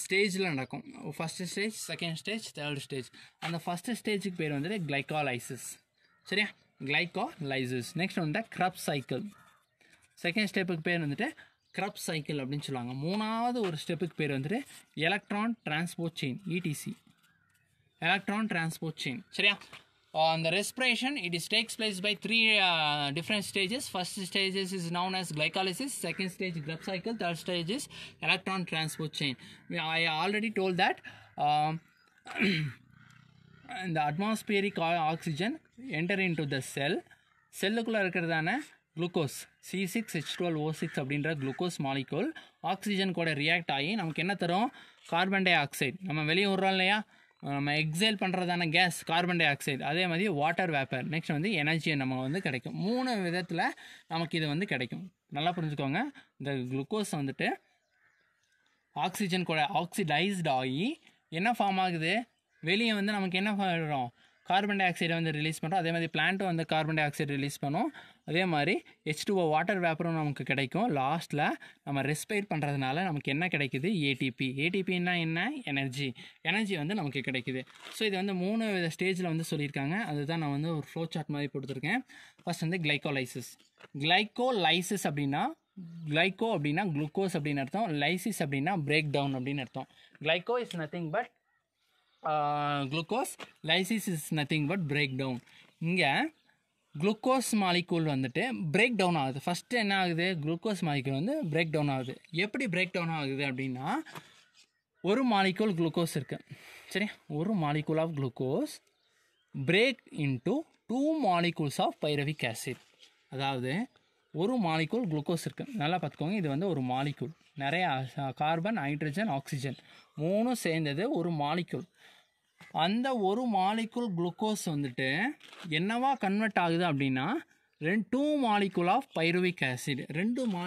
ஸ்டேஜில் நடக்கும் first stage second stage third stage அந்த ஃபஸ்ட்டு ஸ்டேஜுக்கு பேர் வந்துட்டு கிளைக்காலைசிஸ் சரியா கிளைகாலைசஸ் நெக்ஸ்ட் வந்துட்டு க்ரப் சைக்கிள் செகண்ட் ஸ்டெப்புக்கு பேர் வந்துட்டு க்ரப் சைக்கிள் அப்படின்னு சொல்லுவாங்க மூணாவது ஒரு ஸ்டெப்புக்கு பேர் வந்துட்டு electron transport chain ETC electron transport chain சரியா uh, அந்த respiration it is takes place by three different stages first stages is known as glycolysis second stage Krebs cycle third stage is electron transport chain I already told that இந்த atmospheric oxygen enter into the cell செல்லுக்குள்ளே இருக்கிறதான glucose C six H twelve O six அப்படின்ற glucose molecule oxygen கூட react ஆகி நமக்கு என்ன தரும் carbon di oxide நம்ம வெளியே விட்றோம் இல்லையா நம்ம எக்ஸைல் பண்ணுறதான கேஸ் கார்பன் டை ஆக்சைடு அதே மாதிரி வாட்டர் வேப்பர் நெக்ஸ்ட் வந்து எனர்ஜியை நம்ம வந்து கிடைக்கும் மூணு விதத்தில் நமக்கு இது வந்து கிடைக்கும் நல்லா புரிஞ்சுக்கோங்க இந்த குளுக்கோஸ் வந்துட்டு ஆக்சிஜன் கூட ஆக்சிடைஸ்ட் ஆகி என்ன ஃபார்ம் ஆகுது வெளியே வந்து நமக்கு என்ன பண்ணுறோம் கார்பன் டை ஆக்சைடை வந்து ரிலீஸ் பண்ணுறோம் அதே மாதிரி பிளான்ட்டும் வந்து கார்பன் டை ஆக்சைடு ரிலீஸ் பண்ணும் அதே மாதிரி ஹெச் டூ வாட்டர் வேப்பரும் நமக்கு கிடைக்கும் லாஸ்ட்டில் நம்ம ரெஸ்பைர் பண்ணுறதுனால நமக்கு என்ன கிடைக்குது ஏடிபி ஏடிபின்னா என்ன எனர்ஜி எனர்ஜி வந்து நமக்கு கிடைக்குது ஸோ இது வந்து மூணு வித ஸ்டேஜில் வந்து சொல்லியிருக்காங்க அதுதான் நான் வந்து ஒரு ஃப்ளோ சார்ட் மாதிரி கொடுத்துருக்கேன் ஃபஸ்ட் வந்து கிளைக்கோலைசிஸ் கிளைக்கோலைசிஸ் அப்படின்னா கிளைக்கோ அப்படின்னா குளுக்கோஸ் அப்படின்னு அர்த்தம் லைசிஸ் அப்படின்னா பிரேக் டவுன் அப்படின்னு அர்த்தம் glyco is nothing but glucose lysis is nothing but break down இங்கே குளுக்கோஸ் மாலிக்கூல் வந்துட்டு பிரேக் டவுன் ஆகுது ஃபஸ்ட்டு என்ன ஆகுது குளுக்கோஸ் மாலிக்கூல் வந்து பிரேக் டவுன் ஆகுது எப்படி பிரேக் டவுன் ஆகுது அப்படின்னா ஒரு மாலிக்கூல் குளுக்கோஸ் இருக்குது சரி ஒரு molecule of glucose break into two molecules of pyruvic acid அதாவது ஒரு மாலிக்கூல் குளுக்கோஸ் இருக்குது நல்லா பார்த்துக்கோங்க இது வந்து ஒரு மாலிக்கூல் நிறையா கார்பன் ஹைட்ரஜன் ஆக்சிஜன் மூணும் சேர்ந்தது ஒரு மாலிக்கூல் அந்த ஒரு மாலிக்குல் குளுக்கோஸ் வந்துட்டு என்னவா கன்வெர்ட் ஆகுது அப்படின்னா ரெண்டு two molecule of pyruvic acid ரெண்டு மா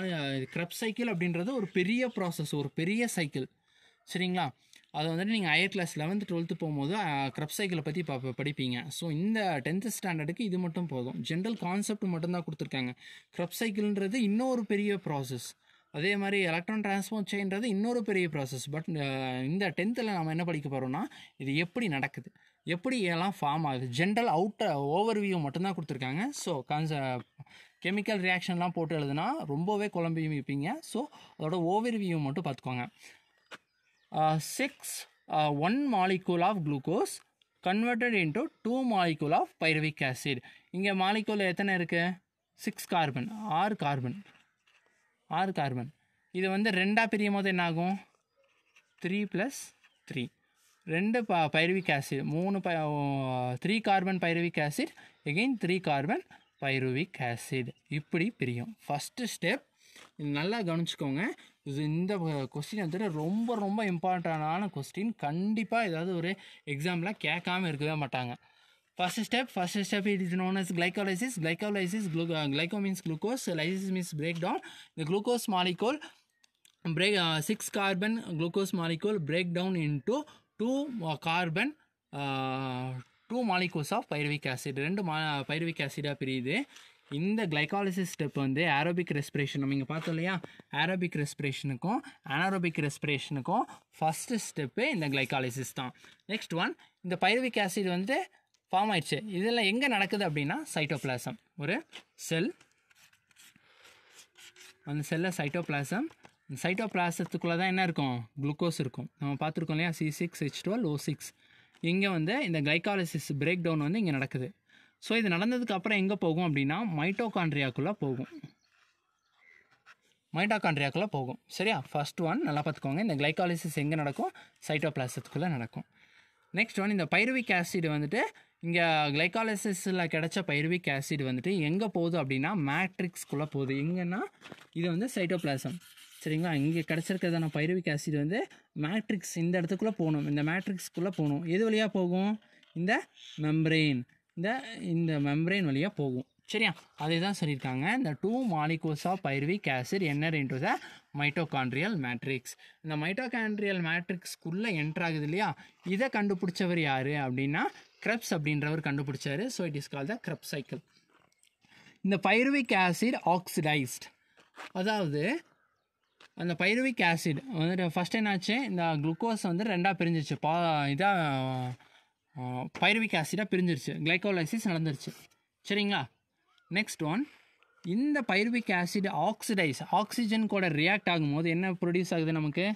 க்ரப் சைக்கிள் அப்படின்றது ஒரு பெரிய ப்ராசஸ் ஒரு பெரிய சைக்கிள் சரிங்களா அது வந்துட்டு நீங்கள் ஹையர் கிளாஸ் லெவன்த்து டுவெல்த்து போகும்போது க்ரப் சைக்கிளை பற்றி பா படிப்பீங்க ஸோ இந்த டென்த்து ஸ்டாண்டர்டுக்கு இது மட்டும் போதும் ஜென்ரல் கான்செப்ட் மட்டும்தான் கொடுத்துருக்காங்க க்ரப் சைக்கிள்ன்றது இன்னும் ஒரு பெரிய ப்ராசஸ் அதே மாதிரி எலக்ட்ரான் டிரான்ஸ்போர்ட் செயின்றது இன்னொரு பெரிய ப்ராசஸ் பட் இந்த டென்த்தில் நம்ம என்ன படிக்க போகிறோம்னா இது எப்படி நடக்குது எப்படி எல்லாம் ஃபார்ம் ஆகுது ஜென்ரல் அவுட்டை ஓவர் வியூ மட்டும்தான் கொடுத்துருக்காங்க ஸோ கன்ச கெமிக்கல் ரியாக்ஷன்லாம் போட்டு எழுதுனா ரொம்பவே குழம்பி வைப்பீங்க ஸோ அதோட ஓவர் வியூ மட்டும் பார்த்துக்கோங்க six one molecule of glucose converted into two molecule of pyruvic acid இங்கே மாலிகூலில் எத்தனை இருக்குது சிக்ஸ் கார்பன் ஆறு கார்பன் ஆறு கார்பன் இது வந்து ரெண்டாக பிரியும் போது என்னாகும் த்ரீ ப்ளஸ் த்ரீ ரெண்டு ப பைரவிக் ஆசிட் மூணு ப three carbon pyruvic acid again three carbon pyruvic acid இப்படி பிரியும் ஃபஸ்ட்டு ஸ்டெப் நல்லா கவனிச்சுக்கோங்க இது இந்த கொஸ்டின் வந்துட்டு ரொம்ப ரொம்ப இம்பார்ட்டண்டான கொஸ்டின் கண்டிப்பாக ஏதாவது ஒரு எக்ஸாமில் கேட்காம இருக்கவே மாட்டாங்க First step, first step it is known as glycolysis. Glycolysis, glu- uh, glyco means glucose, lysis means breakdown. The glucose molecule, break uh, six carbon glucose molecule break down into two uh, carbon uh, two molecules of pyruvic acid ரெண்டு மா pyruvic ஆசிடாக பிரியுது இந்த glycolysis step வந்து aerobic respiration நம்ம இங்கே பார்த்தோம் இல்லையா ஏரோபிக் ரெஸ்பிரேஷனுக்கும் அனாரோபிக் ரெஸ்பிரேஷனுக்கும் ஃபஸ்ட்டு ஸ்டெப்பு இந்த கிளைகாலிசிஸ் தான் நெக்ஸ்ட் ஒன் இந்த பைரவிக் ஆசிட் வந்து ஃபார்ம் ஆயிடுச்சு இதெல்லாம் எங்கே நடக்குது அப்படின்னா சைட்டோபிளாசம் ஒரு செல் அந்த செல்லில் சைட்டோபிளாசம் சைட்டோபிளாசத்துக்குள்ளே தான் என்ன இருக்கும் குளுக்கோஸ் இருக்கும் நம்ம பார்த்துருக்கோம் இல்லையா C six H twelve O six இங்கே வந்து இந்த கிளைக்காலிசிஸ் பிரேக் டவுன் வந்து இங்கே நடக்குது ஸோ இது நடந்ததுக்கு அப்புறம் எங்கே போகும் அப்படின்னா மைட்டோகான்ட்ரியாக்குள்ளே போகும் மைட்டோகான்ட்ரியாக்குள்ளே போகும் சரியா ஃபர்ஸ்ட் ஒன் நல்லா பார்த்துக்கோங்க இந்த கிளைகாலிசிஸ் எங்கே நடக்கும் சைட்டோபிளாசத்துக்குள்ளே நடக்கும் நெக்ஸ்ட் ஒன் இந்த பைருவிக் ஆசிட் வந்துட்டு இங்கே கிளைகாலசிஸில் கிடச்ச பைருவிக் ஆசிட் வந்துட்டு எங்கே போகுது அப்படின்னா மேட்ரிக்ஸ்குள்ளே போகுது எங்கன்னா இது வந்து சைட்டோப்ளாசம் சரிங்களா இங்கே கிடச்சிருக்கிறதான பைருவிக் ஆசிட் வந்து மேட்ரிக்ஸ் இந்த இடத்துக்குள்ளே போகணும் இந்த மேட்ரிக்ஸ்க்குள்ளே போகணும் எது வழியாக போகும் இந்த மெம்ப்ரெயின் இந்த இந்த மெம்ப்ரெயின் வழியாக போகும் சரியா அதே தான் சொல்லியிருக்காங்க இந்த two molecules of pyruvic acid enter into the mitochondrial matrix இந்த மைட்டோகாண்ட்ரியல் மேட்ரிக்ஸ்க்குள்ளே என்ட்ராகுது இல்லையா இதை கண்டுபிடிச்சவர் யார் அப்படின்னா க்ரப்ஸ் அப்படின்றவர் கண்டுபிடிச்சார் so it is call the Krebs cycle இந்த பைரவிக் ஆசிட் ஆக்சிடைஸ்ட் அதாவது அந்த பைருவிக் ஆசிட் வந்துட்டு ஃபஸ்ட் என்னாச்சு இந்த குளுக்கோஸ் வந்து ரெண்டாக பிரிஞ்சிச்சு பா இதாக பைருவிக் ஆசிடாக பிரிஞ்சிருச்சு கிளைகோலைசிஸ் நடந்துருச்சு சரிங்களா நெக்ஸ்ட் ஒன் இந்த பைருவிக் ஆசிட் ஆக்சிடைஸ் ஆக்சிஜன் கூட ரியாக்ட் ஆகும்போது என்ன ப்ரொடியூஸ் ஆகுது நமக்கு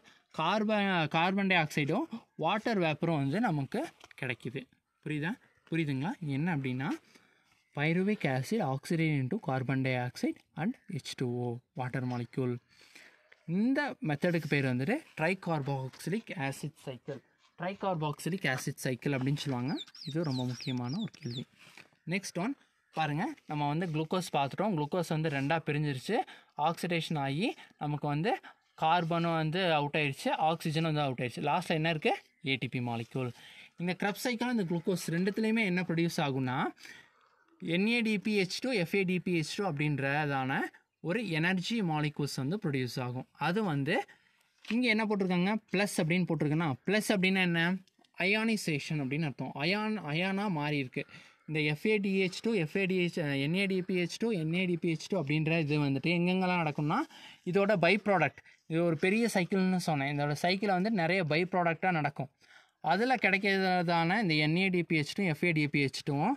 கார்பன் கார்பன் டை ஆக்சைடும் வாட்டர் வேப்பரும் வந்து நமக்கு கிடைக்கிது புரியுதா புரியுதுங்களா என்ன அப்படின்னா pyruvic acid oxygen into carbon dioxide and H two O water molecule இந்த மெத்தடுக்கு பேர் வந்துட்டு tri carboxylic acid cycle tri carboxylic acid cycle அப்படின்னு சொல்லுவாங்க இது ரொம்ப முக்கியமான ஒரு கேள்வி நெக்ஸ்ட் ஒன் பாருங்கள் நம்ம வந்து குளுக்கோஸ் பார்த்துட்டோம் குளுக்கோஸ் வந்து ரெண்டாக பிரிஞ்சிருச்சு ஆக்சிடேஷன் ஆகி நமக்கு வந்து கார்பனும் வந்து அவுட் ஆயிடுச்சு ஆக்சிஜனும் வந்து அவுட் ஆயிடுச்சு லாஸ்ட்டில் என்ன இருக்குது ஏடிபி மாலிக்யூல் இந்த க்ரப்சைக்கான இந்த குளுக்கோஸ் ரெண்டுத்துலேயுமே என்ன ப்ரொடியூஸ் ஆகும்னா என்ஏடிபிஹெச் டூ எஃப்ஏடிபிஹெச் டூ அப்படின்றதான ஒரு எனர்ஜி மாலிகூல்ஸ் வந்து ப்ரொடியூஸ் ஆகும் அது வந்து இங்கே என்ன போட்டிருக்காங்க ப்ளஸ் அப்படின்னு போட்டிருக்குன்னா ப்ளஸ் அப்படின்னா என்ன அயானிசேஷன் அப்படின்னு அர்த்தம் அயான் அயானாக மாறி இருக்குது இந்த FADH two FADH NADPH two NADPH two அப்படின்ற இது வந்துட்டு எங்கெங்கெல்லாம் நடக்கும்னா இதோட பை ப்ராடக்ட் இது ஒரு பெரிய சைக்கிள்னு சொன்னேன் இதோட சைக்கிளை வந்து நிறைய பை ப்ராடக்டாக நடக்கும் அதில் கிடைக்கிறதான இந்த என்ஏடிபிஹெச்டும் எஃப்ஏடிபிஹெச்டும்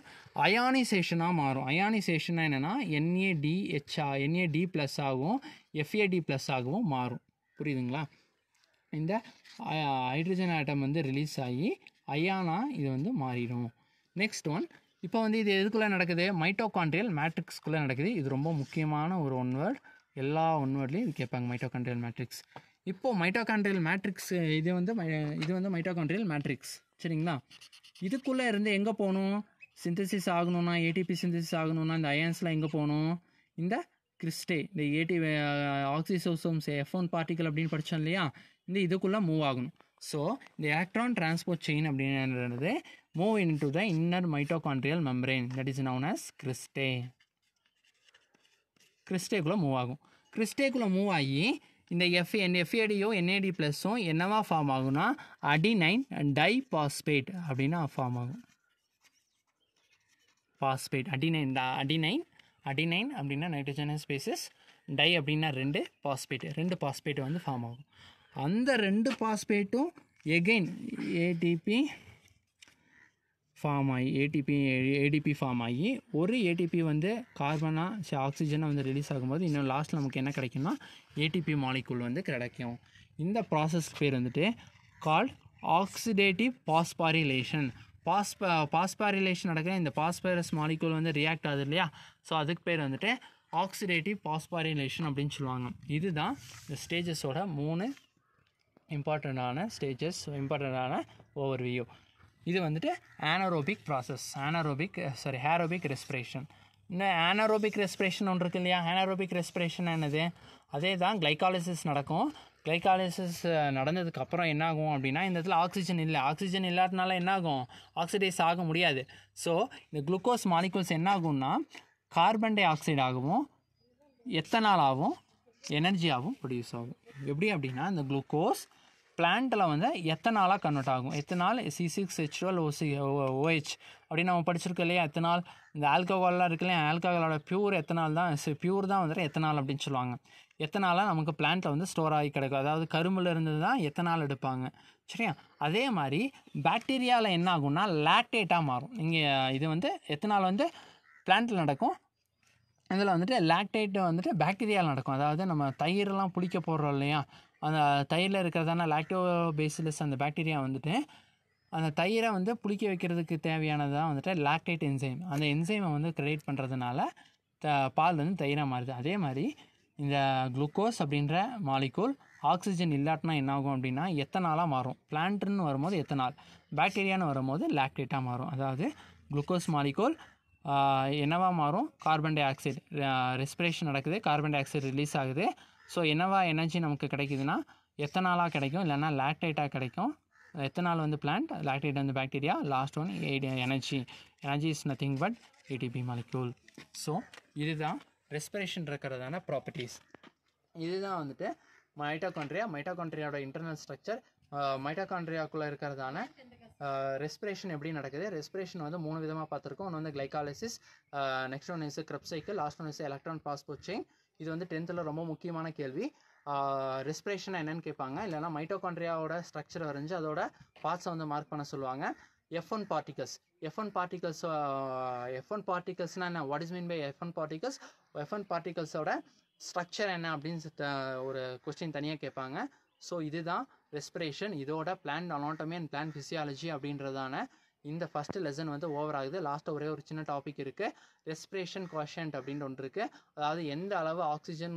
அயானிசேஷனாக மாறும் அயானிசேஷனாக என்னென்னா என்ஏடிஹெச்ஆ என்ஏடி ப்ளஸ் ஆகவும் எஃப்ஏடி ப்ளஸ் ஆகவும் மாறும் புரியுதுங்களா இந்த ஹைட்ரஜன் ஆட்டம் வந்து ரிலீஸ் ஆகி அயானா இது வந்து மாறிடும் நெக்ஸ்ட் ஒன் இப்போ வந்து இது எதுக்குள்ளே நடக்குது மைட்டோகான்ட்ரியல் மேட்ரிக்ஸ்குள்ளே நடக்குது இது ரொம்ப முக்கியமான ஒரு ஒன் வேர்ட் எல்லா ஒன் வேர்ட்லேயும் இது கேட்பாங்க மைட்டோகான்ட்ரியல் மேட்ரிக்ஸ் இப்போது மைட்டோகான்ட்ரியல் மேட்ரிக்ஸ் இது வந்து இது வந்து மைட்டோகான்ட்ரியல் மேட்ரிக்ஸ் சரிங்களா இதுக்குள்ளே இருந்து எங்கே போகணும் சிந்தசிஸ் ஆகணும்னா ஏடிபி சிந்தசிஸ் ஆகணும்னா இந்த அயான்ஸில் எங்கே போகணும் இந்த கிறிஸ்டே இந்த ஏடி ஆக்சிசோசோம்ஸ் எஃப் பார்ட்டிகல் அப்படின்னு படித்தோம் இல்லையா இந்த இதுக்குள்ளே மூவ் ஆகணும் ஸோ இந்த எலக்ட்ரான் டிரான்ஸ்போர்ட் செயின் அப்படின்றது move into the inner mitochondrial membrane that is known as cristae கிறிஸ்டேக்குள்ளே மூவ் ஆகும் கிறிஸ்டேக்குள்ளே மூவ் ஆகி இந்த எஃப் என் எஃப்ஏடியோ என்ஏடி ப்ளஸ்ஸும் என்னவா ஃபார்ம் ஆகும்னா அடி நைன் டை பாஸ்பேட் அப்படின்னா ஃபார்ம் ஆகும் பாஸ்பேட் நைன் அடி நைன் அப்படின்னா நைட்ரஜனஸ் ஸ்பேசஸ் டை அப்படின்னா ரெண்டு பாஸ்பேட் ரெண்டு பாஸ்பேட் வந்து ஃபார்ம் ஆகும் அந்த ரெண்டு பாஸ்பேட்டும் எகெயின் ஏடிபி ஃபார்ம் ஆகி ஏடிபி ஏடிபி ஃபார்ம் ஆகி ஒரு ஏடிபி வந்து கார்பனாக சி ஆக்சிஜனாக வந்து ரிலீஸ் ஆகும்போது இன்னும் லாஸ்ட் நமக்கு என்ன கிடைக்கும்னா ஏடிபி மாலிக்குள் வந்து கிடைக்கும் இந்த ப்ராசஸ்க்கு பேர் வந்துட்டு கால்ட் ஆக்சிடேட்டிவ் பாஸ்பாரிலேஷன் பாஸ்பா பாஸ்பாரிலேஷன் நடக்கிற இந்த பாஸ்பைரஸ் மாலிக்குள் வந்து ரியாக்ட் ஆகுது இல்லையா ஸோ அதுக்கு பேர் வந்துட்டு ஆக்சிடேட்டிவ் பாஸ்பாரிலேஷன் அப்படின்னு சொல்லுவாங்க இதுதான் இந்த ஸ்டேஜஸோட மூணு இம்பார்ட்டண்ட்டான ஸ்டேஜஸ் இம்பார்ட்டண்ட்டான ஓவர் வியூ இது வந்துட்டு anaerobic process anaerobic sorry aerobic respiration இன்னும் ஆனரோபிக் ரெஸ்பிரேஷன் ஒன்று இருக்குது இல்லையா ஆனரோபிக் ரெஸ்பிரேஷன் என்னது அதே தான் கிளைக்காலிசிஸ் நடக்கும் கிளைக்காலிசிஸ் eh, நடந்ததுக்கப்புறம் என்னாகும் அப்படின்னா இந்த இடத்துல ஆக்சிஜன் இல்லை ஆக்சிஜன் இல்லாதனால என்னாகும் ஆக்சிடைஸ் ஆக முடியாது ஸோ இந்த குளுக்கோஸ் மாலிகூல்ஸ் என்னாகும்னா கார்பன் டை ஆக்சைடு ஆகவும் எத்தனால் ஆகும் எனர்ஜியாகவும் ப்ரொடியூஸ் ஆகும் எப்படி அப்படின்னா இந்த குளுக்கோஸ் பிளான்ட்டில் வந்து எத்தனாலாக கன்வெர்ட் ஆகும் ethanol C six H twelve O C O H அப்படின்னு நம்ம படிச்சிருக்கோம் இல்லையா எத்தனால் இந்த ஆல்கஹால்லாம் இருக்கு இல்லையா ஆல்கஹாலோட பியூர் எத்தனால் தான் பியூர் தான் வந்துட்டு எத்தனால் அப்படின்னு சொல்லுவாங்க எத்தனாலாக நமக்கு பிளான்ட்டில் வந்து ஸ்டோர் ஆகி கிடக்கும் அதாவது கரும்பில் இருந்து தான் எத்தனால் எடுப்பாங்க சரியா அதே மாதிரி பாக்டீரியாவில் என்ன ஆகும்னா லேக்டேட்டாக மாறும் இங்கே இது வந்து எத்தனால் வந்து பிளான்ட்டில் நடக்கும் இதில் வந்துட்டு லாக்டேட்டு வந்துட்டு பாக்டீரியாவில் நடக்கும் அதாவது நம்ம தயிரெலாம் புளிக்க போடுறோம் இல்லையா அந்த தயிரில் இருக்கிறதான லாக்டோ பேசிலஸ் அந்த பாக்டீரியா வந்துட்டு அந்த தயிரை வந்து புளிக்க வைக்கிறதுக்கு தேவையானது தான் வந்துட்டு லாக்டேட் என்சைம் அந்த என்சைமை வந்து க்ரியேட் பண்ணுறதுனால த பால் வந்து தயிராக மாறுது அதே மாதிரி இந்த குளுக்கோஸ் அப்படின்ற மாலிகூல் ஆக்சிஜன் இல்லாட்டினா என்னாகும் அப்படின்னா எத்தனாலாக மாறும் பிளான்ட்னு வரும்போது எத்தனால் பாக்டீரியான்னு வரும்போது லாக்டேட்டாக மாறும் அதாவது குளுக்கோஸ் மாலிக்கோல் என்னவாக மாறும் கார்பன் டை ஆக்சைடு ரெஸ்பிரேஷன் நடக்குது கார்பன் டை ஆக்சைடு ரிலீஸ் ஆகுது ஸோ என்னவா எனர்ஜி நமக்கு கிடைக்குதுன்னா எத்தனாலாக கிடைக்கும் இல்லைனா லாக்டேட்டாக கிடைக்கும் எத்தனால் வந்து பிளான்ட் லாக்டேட் வந்து bacteria last one energy energy is nothing but ATP molecule so இதுதான் ரெஸ்பிரேஷன் இருக்கிறதான ப்ராப்பர்ட்டிஸ் இதுதான் வந்துட்டு மைட்டோகான்ட்ரியா மைட்டோகான்ட்ரியாவோட இன்டர்னல் ஸ்ட்ரக்சர் மைட்டோகான்ட்ரியாக்குள்ளே இருக்கிறதான ரெஸ்பிரேஷன் எப்படி நடக்குது ரெஸ்பிரேஷன் வந்து மூணு விதமாக பார்த்துருக்கோம் ஒன்று வந்து glycolysis next one is Krebs cycle last one is electron passport chain இது வந்து டென்த்தில் ரொம்ப முக்கியமான கேள்வி ரெஸ்பிரேஷன் என்னன்னு கேட்பாங்க இல்லைனா மைட்டோகான்ட்ரியாவோட ஸ்ட்ரக்சர் வரைஞ்சி அதோட பார்ட்ஸை வந்து மார்க் பண்ண சொல்லுவாங்க F one particles F one particles F one பார்ட்டிகல்ஸ்னா என்ன what is mean by F one particles F one பார்ட்டிகல்ஸோட ஸ்ட்ரக்சர் என்ன அப்படின்னு ஒரு கொஸ்டின் தனியாக கேட்பாங்க ஸோ இதுதான் ரெஸ்பிரேஷன் இதோட plan anatomy and plan physiology அப்படின்றதான இந்த ஃபஸ்ட்டு லெசன் வந்து ஓவர் ஆகுது லாஸ்ட்டாக ஒரே ஒரு சின்ன டாபிக் இருக்குது ரெஸ்பிரேஷன் கொஷன்ட் அப்படின்ட்டு ஒன்று இருக்குது அதாவது எந்த அளவு ஆக்சிஜன்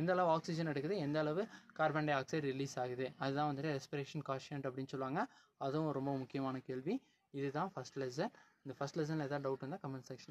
எந்த அளவு ஆக்சிஜன் எடுக்குது எந்த அளவு கார்பன் டை ஆக்சைடு ரிலீஸ் ஆகுது அதுதான் வந்துட்டு ரெஸ்பிரேஷன் காஷன்ட் அப்படின்னு சொல்லுவாங்க அதுவும் ரொம்ப முக்கியமான கேள்வி இதுதான் ஃபஸ்ட் லெசன் இந்த ஃபஸ்ட் லெசனில் எதாவது டவுட் இருந்தால் கமெண்ட் செக்ஷன்